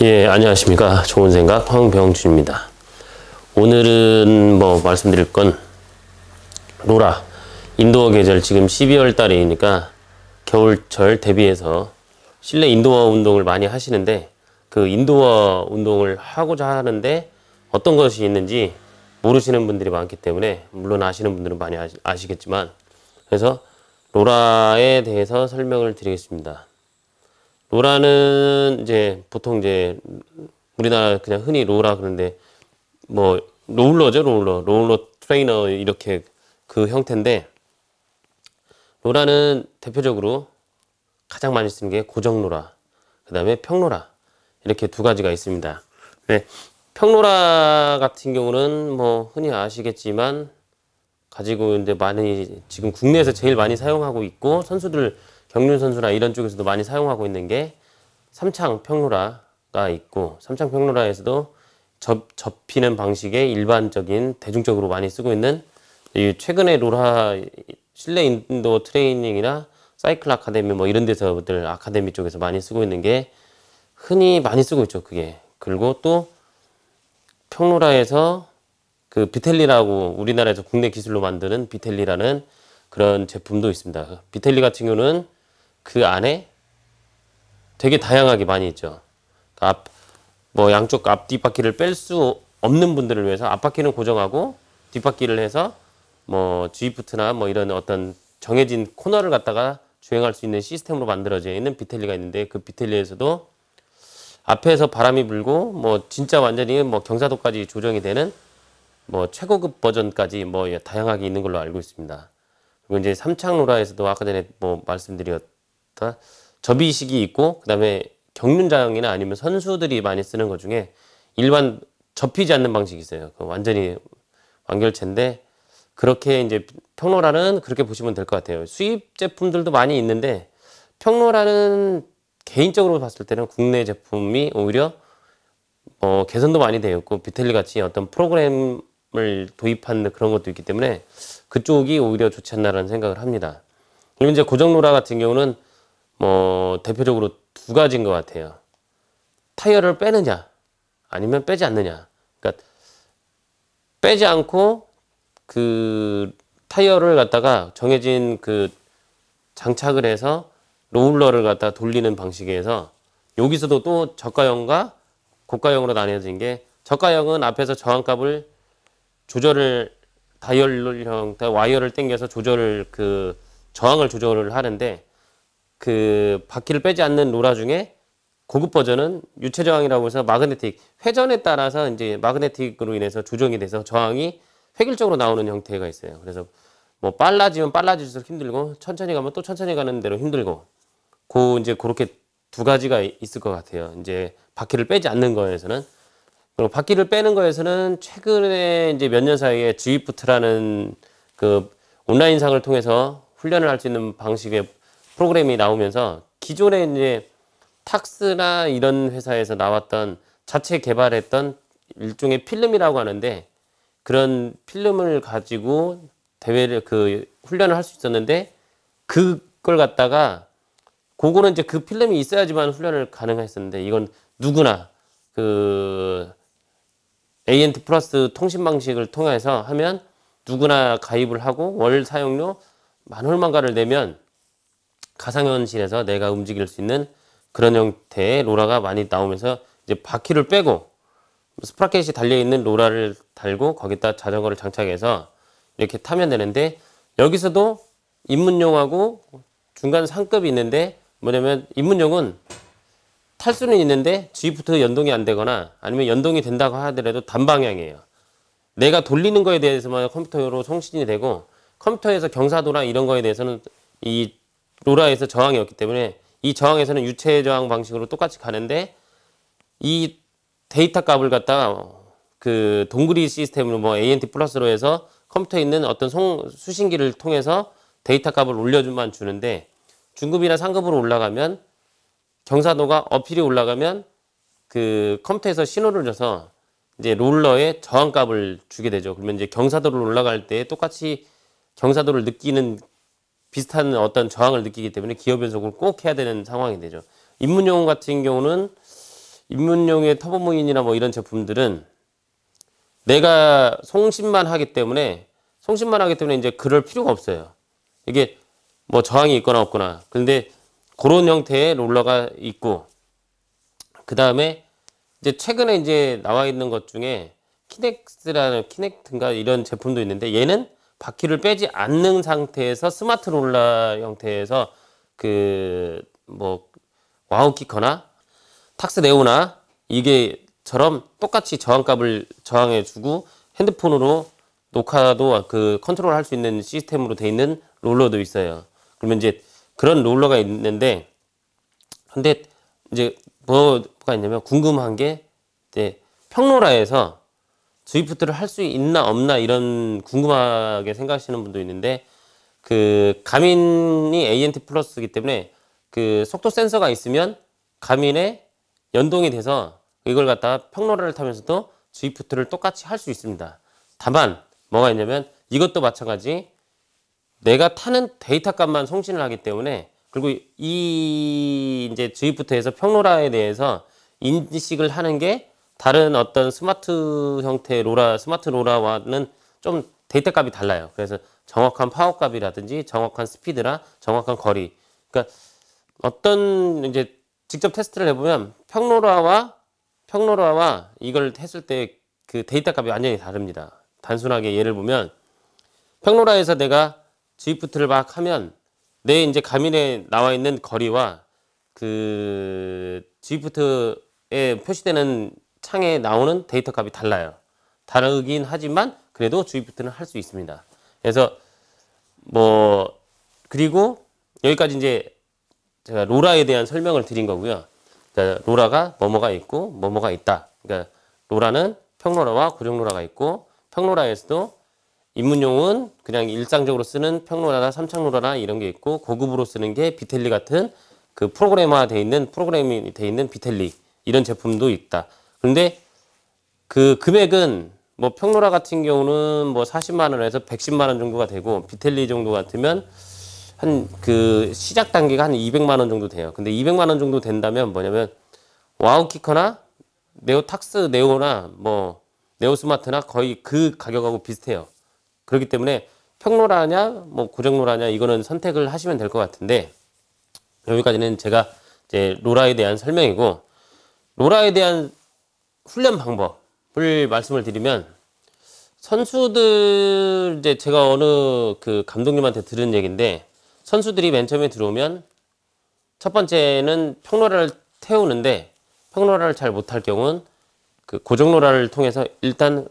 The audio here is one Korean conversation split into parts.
예, 안녕하십니까. 좋은 생각 황병준입니다. 오늘은 뭐 말씀드릴 건 로라 인도어 계절 지금 12월 달이니까 겨울철 대비해서 실내 인도어 운동을 많이 하시는데 그 인도어 운동을 하고자 하는데 어떤 것이 있는지 모르시는 분들이 많기 때문에 물론 아시는 분들은 많이 아시, 아시겠지만 그래서 로라에 대해서 설명을 드리겠습니다. 로라는 이제 보통 이제 우리나라 그냥 흔히 로라 그런데 뭐 로울러죠 로울러 로울러 트레이너 이렇게 그 형태인데 로라는 대표적으로 가장 많이 쓰는 게 고정 로라 그 다음에 평로라 이렇게 두 가지가 있습니다 네. 평로라 같은 경우는 뭐 흔히 아시겠지만 가지고 이제 많이 지금 국내에서 제일 많이 사용하고 있고 선수들 경륜 선수나 이런 쪽에서도 많이 사용하고 있는 게 삼창 평로라가 있고 삼창 평로라에서도 접, 접히는 방식의 일반적인 대중적으로 많이 쓰고 있는 이 최근에 로라 실내 인도 트레이닝이나 사이클 아카데미 뭐 이런 데서들 아카데미 쪽에서 많이 쓰고 있는 게 흔히 많이 쓰고 있죠 그게 그리고 또 평로라에서 그 비텔리라고 우리나라에서 국내 기술로 만드는 비텔리라는 그런 제품도 있습니다 비텔리 같은 경우는 그 안에 되게 다양하게 많이 있죠. 그러니까 앞, 뭐 양쪽 앞 뒷바퀴를 뺄 수 없는 분들을 위해서 앞바퀴는 고정하고 뒷바퀴를 해서 뭐 G프트나 뭐 이런 어떤 정해진 코너를 갖다가 주행할 수 있는 시스템으로 만들어져 있는 비텔리가 있는데 그 비텔리에서도 앞에서 바람이 불고 뭐 진짜 완전히 뭐 경사도까지 조정이 되는 뭐 최고급 버전까지 뭐 예, 다양하게 있는 걸로 알고 있습니다. 그리고 이제 삼창 로라에서도 아까 전에 뭐 말씀드렸 그러니까 접이식이 있고 그다음에 경륜장이나 아니면 선수들이 많이 쓰는 것 중에 일반 접히지 않는 방식이 있어요. 그 완전히 완결체인데 그렇게 이제 평로라는 그렇게 보시면 될 것 같아요. 수입 제품들도 많이 있는데 평로라는 개인적으로 봤을 때는 국내 제품이 오히려 어, 개선도 많이 되어 있고 그 비텔리 같이 어떤 프로그램을 도입한 그런 것도 있기 때문에 그쪽이 오히려 좋지 않나라는 생각을 합니다. 그리고 이제 고정로라 같은 경우는 뭐 대표적으로 두 가지인 것 같아요. 타이어를 빼느냐 아니면 빼지 않느냐. 그러니까 빼지 않고 그 타이어를 갖다가 정해진 그 장착을 해서 로러를 갖다 돌리는 방식에서 여기서도 또 저가형과 고가형으로 나뉘어진 게 저가형은 앞에서 저항값을 조절을 다이얼형 와이어를 당겨서 조절을 그 저항을 조절을 하는데 그 바퀴를 빼지 않는 로라 중에 고급 버전은 유체 저항이라고 해서 마그네틱 회전에 따라서 이제 마그네틱으로 인해서 조정이 돼서 저항이 획일적으로 나오는 형태가 있어요. 그래서 뭐 빨라지면 빨라질수록 힘들고 천천히 가면 또 천천히 가는 대로 힘들고 고 이제 그렇게 두 가지가 있을 것 같아요. 이제 바퀴를 빼지 않는 거에서는 그리고 바퀴를 빼는 거에서는 최근에 이제 몇 년 사이에 지휘프트라는 그 온라인상을 통해서 훈련을 할 수 있는 방식의 프로그램이 나오면서 기존에 이제 탁스나 이런 회사에서 나왔던 자체 개발했던 일종의 필름이라고 하는데 그런 필름을 가지고 대회를 그 훈련을 할 수 있었는데 그걸 갖다가 그거는 이제 그 필름이 있어야지만 훈련을 가능했었는데 이건 누구나 그 ANT 플러스 통신 방식을 통해서 하면 누구나 가입을 하고 월 사용료 만 얼마가를 내면 가상현실에서 내가 움직일 수 있는 그런 형태의 로라가 많이 나오면서 이제 바퀴를 빼고 스프라켓이 달려있는 로라를 달고 거기다 자전거를 장착해서 이렇게 타면 되는데 여기서도 입문용하고 중간 상급이 있는데 뭐냐면 입문용은 탈 수는 있는데 G부터 연동이 안 되거나 아니면 연동이 된다고 하더라도 단방향이에요. 내가 돌리는 거에 대해서만 컴퓨터로 송신이 되고 컴퓨터에서 경사도나 이런 거에 대해서는 이 로라에서 저항이었기 때문에 이 저항에서는 유체 저항 방식으로 똑같이 가는데 이 데이터 값을 갖다가 그 동그리 시스템으로 뭐 ANT 플러스로 해서 컴퓨터에 있는 어떤 송, 수신기를 통해서 데이터 값을 올려주면 주는데 중급이나 상급으로 올라가면 경사도가 어필이 올라가면 그 컴퓨터에서 신호를 줘서 이제 롤러에 저항값을 주게 되죠. 그러면 이제 경사도를 올라갈 때 똑같이 경사도를 느끼는 비슷한 어떤 저항을 느끼기 때문에 기업 연속을 꼭 해야 되는 상황이 되죠. 입문용 같은 경우는 입문용의 터보모인이나 뭐 이런 제품들은 내가 송신만 하기 때문에 송신만 하기 때문에 이제 그럴 필요가 없어요. 이게 뭐 저항이 있거나 없거나. 근데 그런 형태의 롤러가 있고 그 다음에 이제 최근에 이제 나와 있는 것 중에 키넥스라는 키넥트인가 이런 제품도 있는데 얘는 바퀴를 빼지 않는 상태에서 스마트 롤러 형태에서 그 뭐 와우키커나 탁스레오나 이게처럼 똑같이 저항값을 저항해주고 핸드폰으로 녹화도 그 컨트롤할 수 있는 시스템으로 돼 있는 롤러도 있어요. 그러면 이제 그런 롤러가 있는데 근데 이제 뭐, 뭐가 있냐면 궁금한 게 이제 평로라에서 스위프트를 할 수 있나 없나 이런 궁금하게 생각하시는 분도 있는데 그 가민이 ANT 플러스이기 때문에 그 속도 센서가 있으면 가민에 연동이 돼서 이걸 갖다가 평로를 타면서도 스위프트를 똑같이 할 수 있습니다. 다만 뭐가 있냐면 이것도 마찬가지 내가 타는 데이터 값만 송신을 하기 때문에 그리고 이 이제 주입부터에서 평로라에 대해서 인식을 하는 게 다른 어떤 스마트 형태의 로라, 스마트 로라와는 좀 데이터 값이 달라요. 그래서 정확한 파워 값이라든지 정확한 스피드나 정확한 거리. 그러니까 어떤 이제 직접 테스트를 해보면 평로라와 평로라와 이걸 했을 때 그 데이터 값이 완전히 다릅니다. 단순하게 예를 보면 평로라에서 내가 G프트를 막 하면 내 이제 가민에 나와 있는 거리와 그 G프트에 표시되는 창에 나오는 데이터 값이 달라요. 다르긴 하지만 그래도 주입부터는할 수 있습니다. 그래서 뭐 그리고 여기까지 이제 제가 로라에 대한 설명을 드린 거고요. 그러니까 로라가 뭐뭐가 있고 뭐뭐가 있다. 그러니까 로라는 평로라와 고정로라가 있고 평로라에서도 입문용은 그냥 일상적으로 쓰는 평로라나 삼창로라나 이런 게 있고 고급으로 쓰는 게 비텔리 같은 그 프로그래머화 돼 있는 프로그램이 돼 있는 비텔리 이런 제품도 있다. 그런데 그 금액은 뭐 평로라 같은 경우는 뭐 40만 원에서 110만 원 정도가 되고 비텔리 정도 같으면 한 그 시작 단계가 한 200만 원 정도 돼요. 근데 200만 원 정도 된다면 뭐냐면 와우키커나 네오탁스 네오나 뭐 네오스마트나 거의 그 가격하고 비슷해요. 그렇기 때문에 평로라냐 뭐 고정로라냐 이거는 선택을 하시면 될 것 같은데 여기까지는 제가 이제 로라에 대한 설명이고 로라에 대한 훈련 방법을 말씀을 드리면 선수들 이제 제가 어느 그 감독님한테 들은 얘기인데 선수들이 맨 처음에 들어오면 첫 번째는 평로라를 태우는데 평로라를 잘 못할 경우는 그 고정로라를 통해서 일단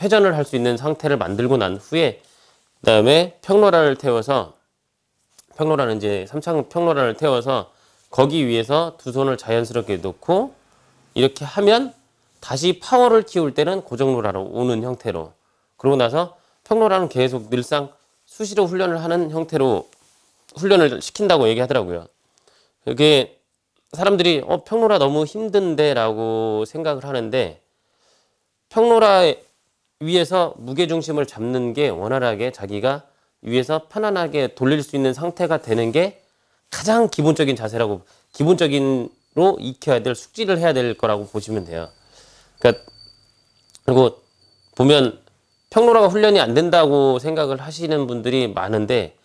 회전을 할 수 있는 상태를 만들고 난 후에 그 다음에 평로라를 태워서 평로라는 이제 삼창 평로라를 태워서 거기 위에서 두 손을 자연스럽게 놓고 이렇게 하면 다시 파워를 키울 때는 고정로라로 오는 형태로 그러고 나서 평로라는 계속 늘상 수시로 훈련을 하는 형태로 훈련을 시킨다고 얘기하더라고요. 그게 사람들이 어 평로라 너무 힘든데 라고 생각을 하는데 평로라 위에서 무게중심을 잡는 게 원활하게 자기가 위에서 편안하게 돌릴 수 있는 상태가 되는 게 가장 기본적인 자세라고 기본적인 로 익혀야 될 숙지를 해야 될 거라고 보시면 돼요. 그러니까 그리고 보면 평로라가 훈련이 안 된다고 생각을 하시는 분들이 많은데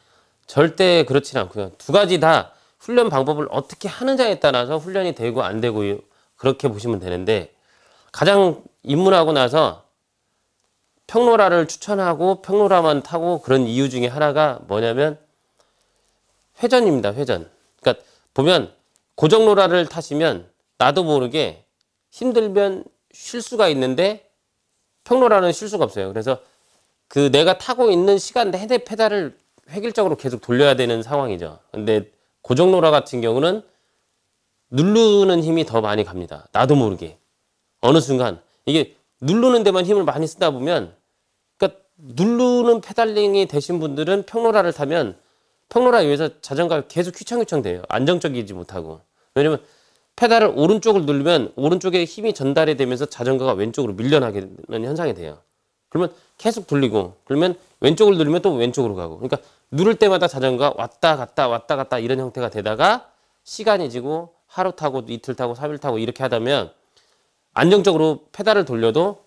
절대 그렇진 않고요. 두 가지 다 훈련 방법을 어떻게 하느냐에 따라서 훈련이 되고 안 되고 그렇게 보시면 되는데 가장 입문하고 나서 평로라를 추천하고 평로라만 타고 그런 이유 중에 하나가 뭐냐면 회전입니다. 회전. 그러니까 보면 고정로라를 타시면 나도 모르게 힘들면 쉴 수가 있는데 평로라는 쉴 수가 없어요. 그래서 그 내가 타고 있는 시간 내내 페달을 획일적으로 계속 돌려야 되는 상황이죠. 근데 고정로라 같은 경우는 누르는 힘이 더 많이 갑니다. 나도 모르게. 어느 순간 이게 누르는 데만 힘을 많이 쓰다 보면 그러니까 누르는 페달링이 되신 분들은 평로라를 타면 평로라 위에서 자전거가 계속 휘청휘청 돼요. 안정적이지 못하고. 왜냐면 페달을 오른쪽을 누르면 오른쪽에 힘이 전달이 되면서 자전거가 왼쪽으로 밀려나게 되는 현상이 돼요. 그러면 계속 돌리고 그러면 왼쪽을 누르면 또 왼쪽으로 가고 그러니까 누를 때마다 자전거가 왔다 갔다 왔다 갔다 이런 형태가 되다가 시간이 지고 하루 타고 이틀 타고 3일 타고 이렇게 하다면 안정적으로 페달을 돌려도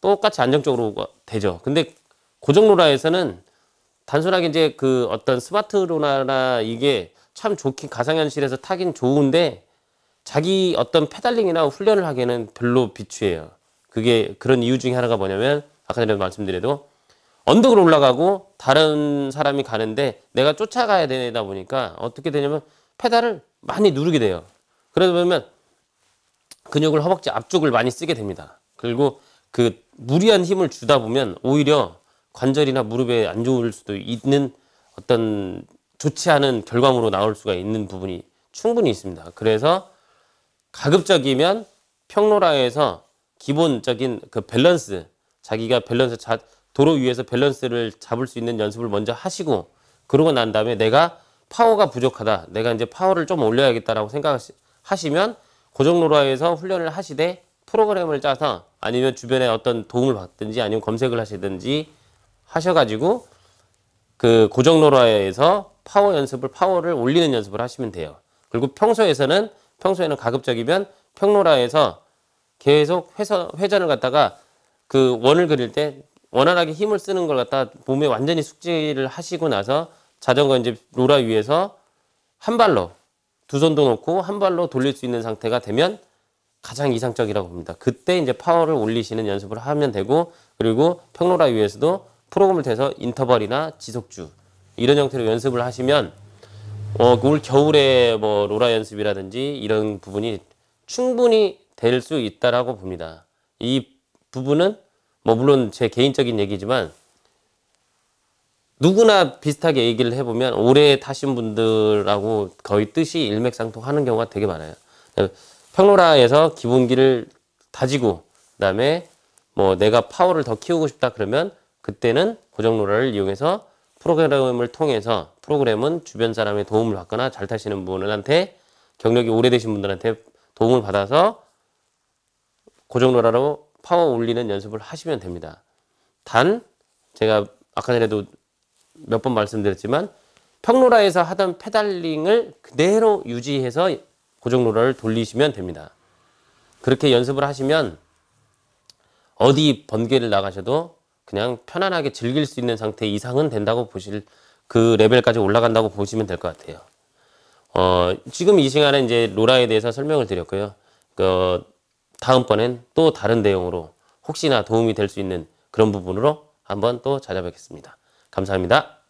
똑같이 안정적으로 되죠. 근데 고정로라에서는 단순하게 이제 그 어떤 스마트로나나 이게 참 좋긴 가상현실에서 타긴 좋은데 자기 어떤 페달링이나 훈련을 하기에는 별로 비추해요. 그게 그런 이유 중에 하나가 뭐냐면 아까 전에 말씀드려도 언덕으로 올라가고 다른 사람이 가는데 내가 쫓아가야 되다 보니까 어떻게 되냐면 페달을 많이 누르게 돼요. 그러다 보면 근육을 허벅지 앞쪽을 많이 쓰게 됩니다. 그리고 그 무리한 힘을 주다 보면 오히려 관절이나 무릎에 안 좋을 수도 있는 어떤 좋지 않은 결과물로 나올 수가 있는 부분이 충분히 있습니다. 그래서 가급적이면 평로라에서 기본적인 그 밸런스 자기가 밸런스 자, 도로 위에서 밸런스를 잡을 수 있는 연습을 먼저 하시고 그러고 난 다음에 내가 파워가 부족하다. 내가 이제 파워를 좀 올려야겠다라고 생각하시면 고정로라에서 그 훈련을 하시되 프로그램을 짜서 아니면 주변에 어떤 도움을 받든지 아니면 검색을 하시든지 하셔가지고 그 고정로라에서 파워 연습을 파워를 올리는 연습을 하시면 돼요. 그리고 평소에서는 평소에는 가급적이면 평로라에서 계속 회선, 회전을 갖다가 그 원을 그릴 때 원활하게 힘을 쓰는 걸 갖다 몸에 완전히 숙지를 하시고 나서 자전거 이제 로라 위에서 한 발로 두 손도 놓고 한 발로 돌릴 수 있는 상태가 되면 가장 이상적이라고 봅니다. 그때 이제 파워를 올리시는 연습을 하면 되고 그리고 평로라 위에서도 프로그램을 대서 인터벌이나 지속주 이런 형태로 연습을 하시면 어, 그 올 겨울에 뭐 로라 연습이라든지 이런 부분이 충분히 될 수 있다라고 봅니다. 이 부분은 뭐 물론 제 개인적인 얘기지만 누구나 비슷하게 얘기를 해보면 올해 타신 분들하고 거의 뜻이 일맥상통하는 경우가 되게 많아요. 평로라에서 기본기를 다지고 그다음에 뭐 내가 파워를 더 키우고 싶다 그러면 그때는 고정로라를 이용해서 프로그램을 통해서 프로그램은 주변 사람의 도움을 받거나 잘 타시는 분들한테 경력이 오래되신 분들한테 도움을 받아서 고정로라로 파워 올리는 연습을 하시면 됩니다. 단 제가 아까 전에도 몇 번 말씀드렸지만 평로라에서 하던 페달링을 그대로 유지해서 고정로라를 돌리시면 됩니다. 그렇게 연습을 하시면 어디 번개를 나가셔도 그냥 편안하게 즐길 수 있는 상태 이상은 된다고 보실 그 레벨까지 올라간다고 보시면 될 것 같아요. 어, 지금 이 시간에 이제 로라에 대해서 설명을 드렸고요. 그, 다음번엔 또 다른 내용으로 혹시나 도움이 될 수 있는 그런 부분으로 한번 또 찾아뵙겠습니다. 감사합니다.